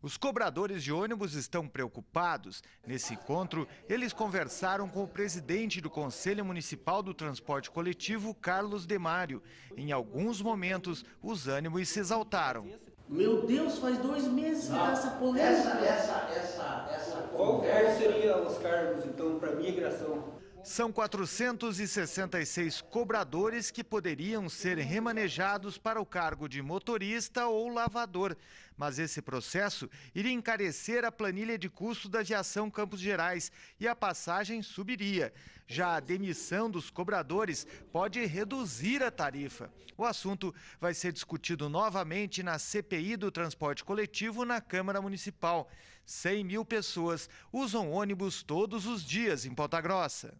Os cobradores de ônibus estão preocupados. Nesse encontro, eles conversaram com o presidente do Conselho Municipal do Transporte Coletivo, Carlos Demário. Em alguns momentos, os ânimos se exaltaram. Meu Deus, faz dois meses que está ah, essa polêmica. Essa, essa, essa, essa Qual seria os cargos, então, para migração? São 466 cobradores que poderiam ser remanejados para o cargo de motorista ou lavador, mas esse processo iria encarecer a planilha de custo da aviação Campos Gerais e a passagem subiria. Já a demissão dos cobradores pode reduzir a tarifa. O assunto vai ser discutido novamente na CPI do transporte coletivo na Câmara Municipal. 100 mil pessoas usam ônibus todos os dias em Ponta Grossa.